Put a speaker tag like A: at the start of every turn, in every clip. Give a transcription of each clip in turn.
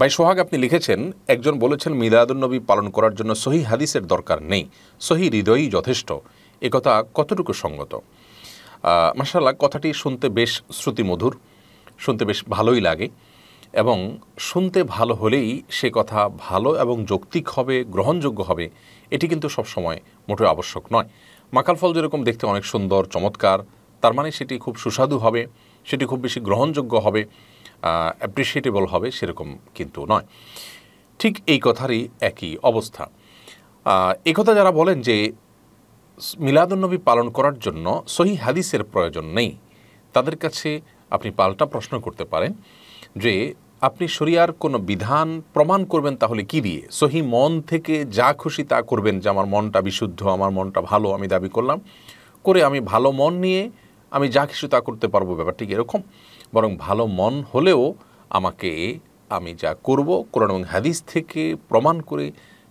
A: ভাই সোহাগ আপনি লিখেছেন একজন বলেছেন মিলাদুলনবী পালন করার জন্য সহি হাদিসের দরকার নেই সহি হৃদয়ই যথেষ্ট একথা কতটুকু সঙ্গত মাসাল্লাহ কথাটি শুনতে বেশ শ্রুতিমধুর শুনতে বেশ ভালোই লাগে এবং শুনতে ভালো হলেই সে কথা ভালো এবং যৌক্তিক হবে গ্রহণযোগ্য হবে এটি কিন্তু সবসময় মোটেও আবশ্যক নয় মাকাল ফল যেরকম দেখতে অনেক সুন্দর চমৎকার তার মানে সেটি খুব সুস্বাদু হবে সেটি খুব বেশি গ্রহণযোগ্য হবে অ্যাপ্রিসিয়েটেবল হবে সেরকম কিন্তু নয় ঠিক এই কথারই একই অবস্থা একথা যারা বলেন যে মিলাদুন্নবী পালন করার জন্য সহি হাদিসের প্রয়োজন নেই তাদের কাছে আপনি পাল্টা প্রশ্ন করতে পারেন যে আপনি শরিয়ার কোনো বিধান প্রমাণ করবেন তাহলে কি দিয়ে সহি মন থেকে যা খুশি তা করবেন যে আমার মনটা বিশুদ্ধ আমার মনটা ভালো আমি দাবি করলাম করে আমি ভালো মন নিয়ে আমি যা কিছু তা করতে পারবো ব্যাপারটি এরকম বরং ভালো মন হলেও আমাকে আমি যা করব কোরআন এবং হাদিস থেকে প্রমাণ করে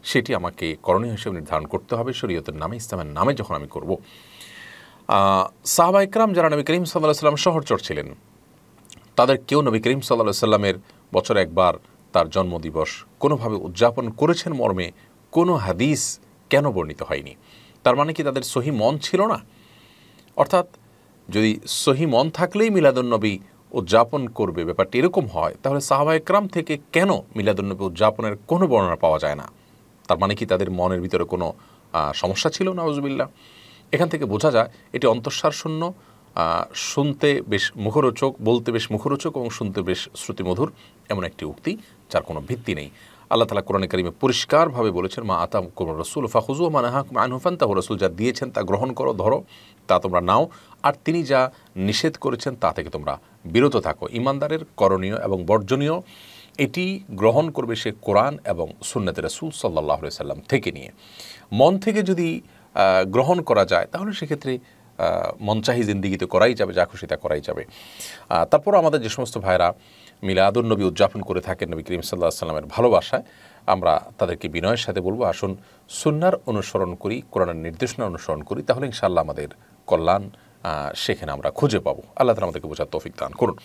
A: সেটি আমাকে করণীয় হিসেবে নির্ধারণ করতে হবে শরীয়তের নামে ইসলামের নামে যখন আমি করব সাহাবা ইকরাম যারা নবী করিম সাল্লাহ সাল্লাম শহরচর ছিলেন তাদের কেউ নবী করিম সাল্লাহ সাল্লামের বছরে একবার তার জন্মদিবস কোনোভাবে উদযাপন করেছেন মর্মে কোনো হাদিস কেন বর্ণিত হয়নি তার মানে কি তাদের সহি মন ছিল না অর্থাৎ যদি সহি মন থাকলেই মিলাদুন্নবী উদযাপন করবে ব্যাপারটি এরকম হয় তাহলে সাহাবা একরাম থেকে কেন মিলাদুন্নবী উদযাপনের কোনো বর্ণনা পাওয়া যায় না তার মানে কি তাদের মনের ভিতরে কোনো সমস্যা ছিল না নজবিল্লা এখান থেকে বোঝা যায় এটি অন্তঃসারশূন্য শুনতে বেশ মুখরোচক বলতে বেশ মুখরোচক এবং শুনতে বেশ শ্রুতিমধুর এমন একটি উক্তি যার কোনো ভিত্তি নেই আল্লাহ তালা কোরআন করিমে পরিষ্কারভাবে বলেছেন মা আতাম কোন রসুল ফাহুজু মানাহা আনহুফান তাহ রসুল যা দিয়েছেন তা গ্রহণ করো ধরো তা তোমরা নাও আর তিনি যা নিষেধ করেছেন তা থেকে তোমরা বিরত থাকো ইমানদারের করণীয় এবং বর্জনীয় এটি গ্রহণ করবে সে কোরআন এবং সুন্নাতে রসুল সাল্লাহ সাল্লাম থেকে নিয়ে মন থেকে যদি গ্রহণ করা যায় তাহলে সেক্ষেত্রে মনচাহি জিন্দিগিতে করাই যাবে যা খুশি তা করাই যাবে তারপর আমাদের যে সমস্ত ভাইরা মিলাদুল নবী উদযাপন করে থাকেন নবী করিম সাল্লাহ সাল্লামের ভালোবাসায় আমরা তাদেরকে বিনয়ের সাথে বলবো আসুন সুন্নার অনুসরণ করি কোরআনের নির্দেশনা অনুসরণ করি তাহলে ইনশাল্লাহ আমাদের কল্যাণ সেখানে আমরা খুঁজে পাবো আল্লাহ তালা আমাদেরকে বোঝার তৌফিক দান করুন